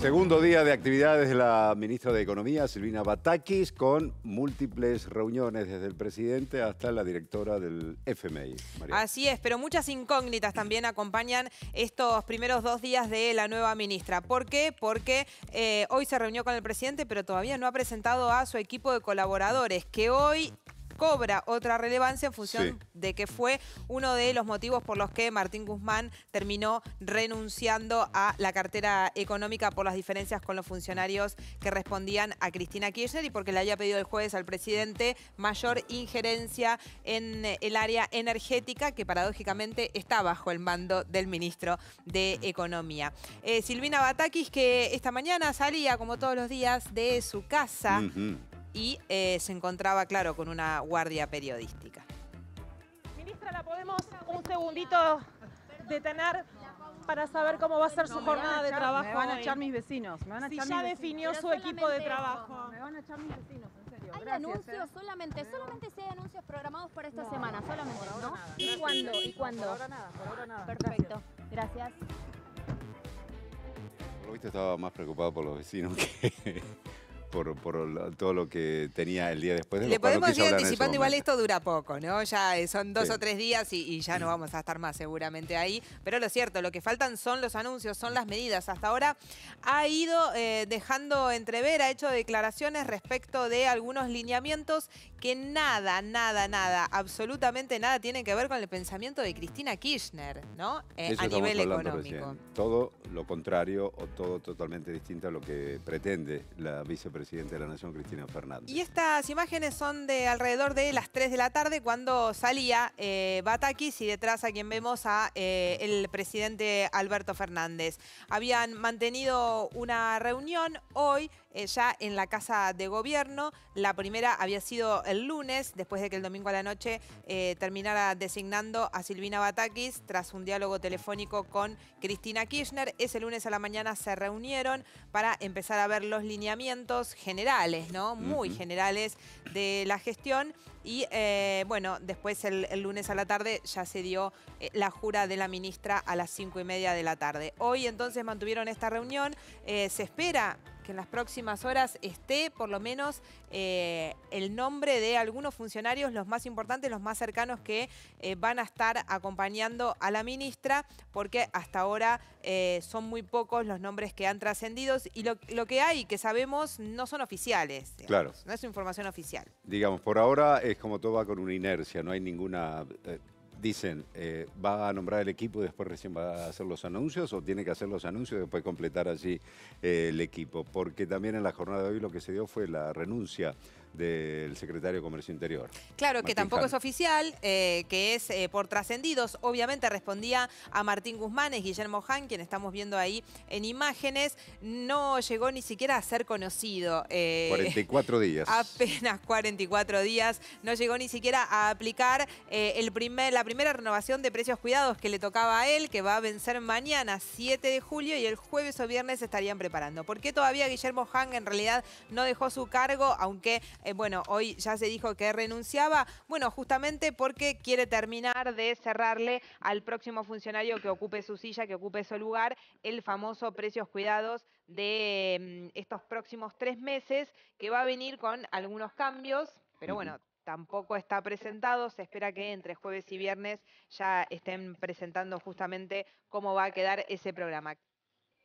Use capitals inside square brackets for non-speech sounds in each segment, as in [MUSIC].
Segundo día de actividades de la ministra de Economía, Silvina Batakis, con múltiples reuniones desde el presidente hasta la directora del FMI. Así es, pero muchas incógnitas también acompañan estos primeros dos días de la nueva ministra. ¿Por qué? Porque eh, hoy se reunió con el presidente, pero todavía no ha presentado a su equipo de colaboradores, que hoy cobra otra relevancia en función de que fue uno de los motivos por los que Martín Guzmán terminó renunciando a la cartera económica por las diferencias con los funcionarios que respondían a Cristina Kirchner y porque le había pedido el jueves al presidente mayor injerencia en el área energética que paradójicamente está bajo el mando del ministro de Economía. Eh, Silvina Batakis que esta mañana salía como todos los días de su casa y eh, se encontraba, claro, con una guardia periodística. Ministra, ¿la podemos un segundito detener para saber cómo va a ser su jornada de trabajo? Me van a echar mis vecinos. si ya definió su equipo de trabajo. Me van a echar mis vecinos, en serio. Hay anuncios eh. solamente, solamente si hay anuncios programados para esta semana, solamente, ¿Y cuándo? ¿Y cuándo? ahora nada, por ahora nada. Perfecto. Gracias. lo visto estaba más preocupado por los vecinos que por, todo lo que tenía el día después. De Le podemos ir anticipando, igual esto dura poco, ¿no? Ya eh, son dos o tres días y, ya no [CLEARS THROAT] vamos a estar más seguramente ahí. Pero lo cierto, lo que faltan son los anuncios, son las medidas. Hasta ahora ha ido eh, dejando entrever, ha hecho declaraciones respecto de algunos lineamientos que nada, nada, nada, absolutamente nada tienen que ver con el pensamiento de Cristina Kirchner, ¿no? Eh, a nivel económico. Todo lo contrario o todo totalmente distinto a lo que pretende la vicepresidenta presidente de la Nación, Cristina Fernández. Y estas imágenes son de alrededor de las 3 de la tarde cuando salía eh, Batakis y detrás a quien vemos a eh, el presidente Alberto Fernández. Habían mantenido una reunión hoy eh, ya en la Casa de Gobierno. La primera había sido el lunes, después de que el domingo a la noche eh, terminara designando a Silvina Batakis tras un diálogo telefónico con Cristina Kirchner. Ese lunes a la mañana se reunieron para empezar a ver los lineamientos generales, ¿no? Muy generales de la gestión. Y eh, bueno, después el, lunes a la tarde ya se dio la jura de la ministra a las cinco y media de la tarde. Hoy entonces mantuvieron esta reunión. se espera que en las próximas horas esté por lo menos eh, el nombre de algunos funcionarios, los más importantes, los más cercanos que eh, van a estar acompañando a la ministra, porque hasta ahora eh, son muy pocos los nombres que han trascendido y lo, que hay, que sabemos, no son oficiales. claro. No es información oficial. Digamos, por ahora es como todo va con una inercia, no hay ninguna dicen, eh, ¿va a nombrar el equipo y después recién va a hacer los anuncios o tiene que hacer los anuncios y después completar así eh, el equipo? Porque también en la jornada de hoy lo que se dio fue la renuncia del secretario de Comercio Interior. Claro, que tampoco es oficial, eh, que es eh, por trascendidos. Obviamente respondía a Martín Guzmán, es Guillermo Han, quien estamos viendo ahí en imágenes. No llegó ni siquiera a ser conocido. 44 eh, [LAUGHS] días. Apenas 44 días. No llegó ni siquiera a aplicar la primera renovación de precios cuidados que le tocaba a él, que va a vencer mañana, 7 de julio, y el jueves o viernes estarían preparando. ¿Por qué todavía Guillermo Han en realidad no dejó su cargo, aunque eh, bueno, hoy ya se dijo que renunciaba, bueno, justamente porque quiere terminar de cerrarle al próximo funcionario que ocupe su silla, que ocupe su lugar, el famoso precios cuidados de mm, estos próximos tres meses, que va a venir con algunos cambios, pero bueno, tampoco está presentado. Se espera que entre jueves y viernes ya estén presentando justamente cómo va a quedar ese programa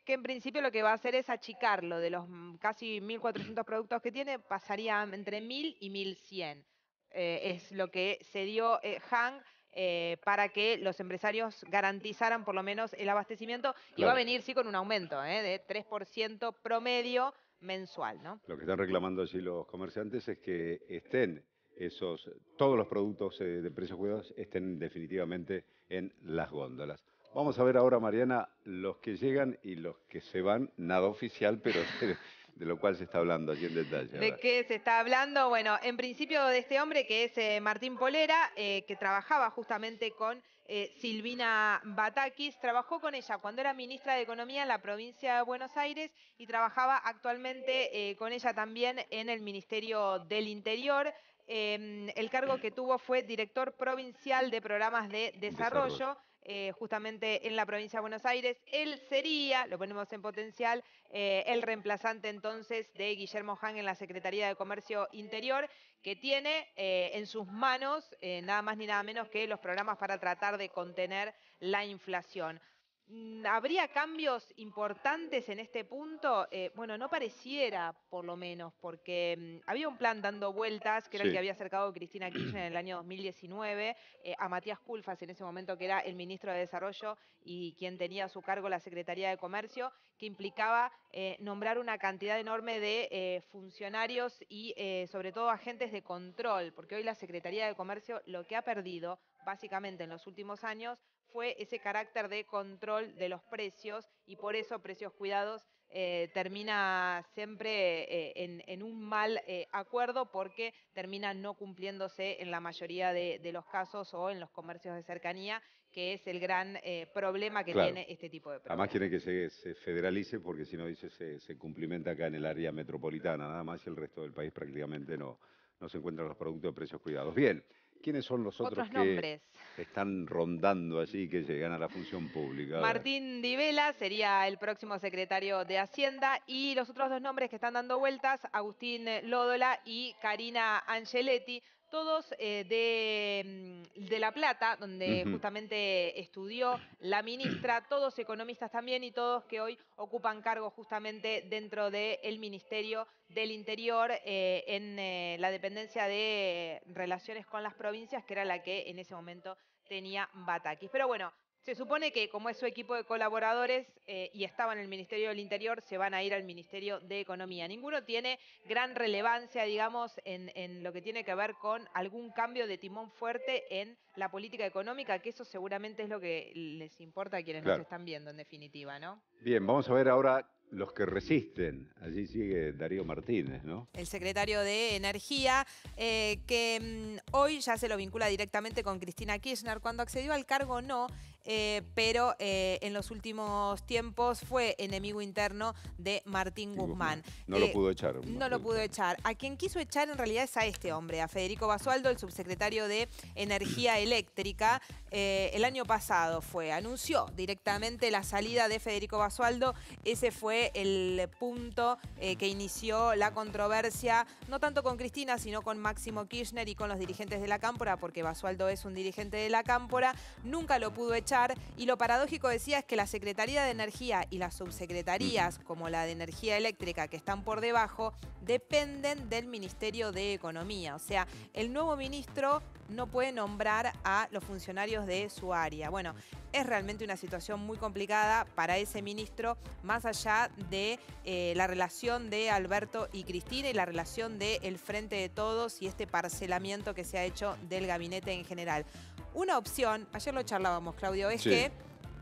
que en principio lo que va a hacer es achicarlo de los mm, casi 1.400 productos que tiene, pasaría entre 1.000 y 1.100. Eh, es lo que se dio eh, Hang eh, para que los empresarios garantizaran por lo menos el abastecimiento y va a venir sí con un aumento de 3% promedio mensual. Lo que están reclamando allí los comerciantes es que estén esos, todos los productos de precios cuidados estén definitivamente en las góndolas. Vamos a ver ahora, Mariana, los que llegan y los que se van, nada oficial, pero [LAUGHS] de lo cual se está hablando aquí en detalle. ¿De qué se está hablando? Bueno, en principio de este hombre que es eh, Martín Polera, eh, que trabajaba justamente con eh, Silvina Batakis, trabajó con ella cuando era ministra de Economía en la provincia de Buenos Aires y trabajaba actualmente con ella también en el Ministerio del Interior. Em, el cargo que tuvo fue director provincial de programas de desarrollo eh, justamente en la provincia de Buenos Aires. Él sería, lo ponemos en potencial, eh, el reemplazante entonces de Guillermo Jang en la Secretaría de Comercio Interior, que tiene eh, en sus manos nada más ni nada menos que los programas para tratar de contener la inflación. Mm, ¿Habría cambios importantes en este punto? Eh, bueno, no pareciera, por lo menos, porque mm, había un plan dando vueltas, que era el que había acercado Cristina Kirchner en el año 2019, eh, a Matías Culfas en ese momento, que era el ministro de Desarrollo y quien tenía a su cargo la Secretaría de Comercio, que implicaba eh, nombrar una cantidad enorme de funcionarios y sobre todo agentes de control, porque hoy la Secretaría de Comercio lo que ha perdido básicamente en los últimos años fue ese carácter de control de los precios y por eso Precios Cuidados eh, termina siempre eh, en, un mal eh, acuerdo porque termina no cumpliéndose en la mayoría de, los casos o en los comercios de cercanía, que es el gran problema que tiene este tipo de problemas. Además tiene que se, federalice porque si no dice se, se cumplimenta acá en el área metropolitana, nada más y el resto del país prácticamente no, no se encuentran los productos de precios cuidados. Bien. ¿Quiénes son los otros, que están rondando allí que llegan a la función pública? Martín Divela sería el próximo secretario de Hacienda y los otros dos nombres que están dando vueltas, Agustín Lódola y Karina Angeletti, todos eh, mm, de, La Plata, donde justamente estudió la ministra, [CLEARS THROAT] todos economistas también y todos que hoy ocupan cargos justamente dentro del Ministerio del Interior eh, en eh, la dependencia de Relaciones con las Provincias, que era la que en ese momento tenía Batakis. Pero bueno, se supone que como es su equipo de colaboradores eh, y estaba en el Ministerio del Interior, se van a ir al Ministerio de Economía. Ninguno tiene gran relevancia, digamos, en, lo que tiene que ver con algún cambio de timón fuerte en la política económica, que eso seguramente es lo que les importa a quienes nos están viendo, en definitiva, ¿no? Bien, vamos a ver ahora los que resisten. Allí sigue Darío Martínez, ¿no? El secretario de Energía, eh, que mm, hoy ya se lo vincula directamente con Cristina Kirchner. Cuando accedió al cargo, no. Eh, pero eh, en los últimos tiempos fue enemigo interno de Martín Guzmán. No lo eh, pudo echar. No lo pudo echar. A quien quiso echar en realidad es a este hombre, a Federico Basualdo, el subsecretario de Energía [CLEARS THROAT] Eléctrica. el año pasado fue, anunció directamente la salida de Federico Basualdo. Ese fue el punto que inició la controversia, no tanto con Cristina, sino con Máximo Kirchner y con los dirigentes de la Cámpora, porque Basualdo es un dirigente de la Cámpora. Nunca lo pudo echar y lo paradójico decía es que la Secretaría de Energía y las subsecretarías como la de Energía Eléctrica que están por debajo dependen del Ministerio de Economía. O sea, el nuevo ministro no puede nombrar a los funcionarios de su área. Bueno, es realmente una situación muy complicada para ese ministro, más allá de eh, la relación de Alberto y Cristina y la relación del el Frente de Todos y este parcelamiento que se ha hecho del gabinete en general. Una opción, ayer lo charlábamos, Claudio, es que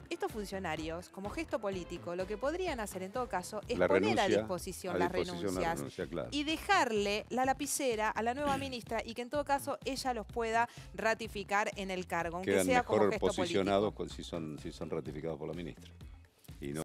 estos funcionarios, como gesto político, lo que podrían hacer en todo caso es poner a disposición, las renuncias y dejarle la lapicera a la nueva ministra y que en todo caso ella los pueda ratificar en el cargo, aunque sea mejor posicionados si son, si son ratificados por la ministra.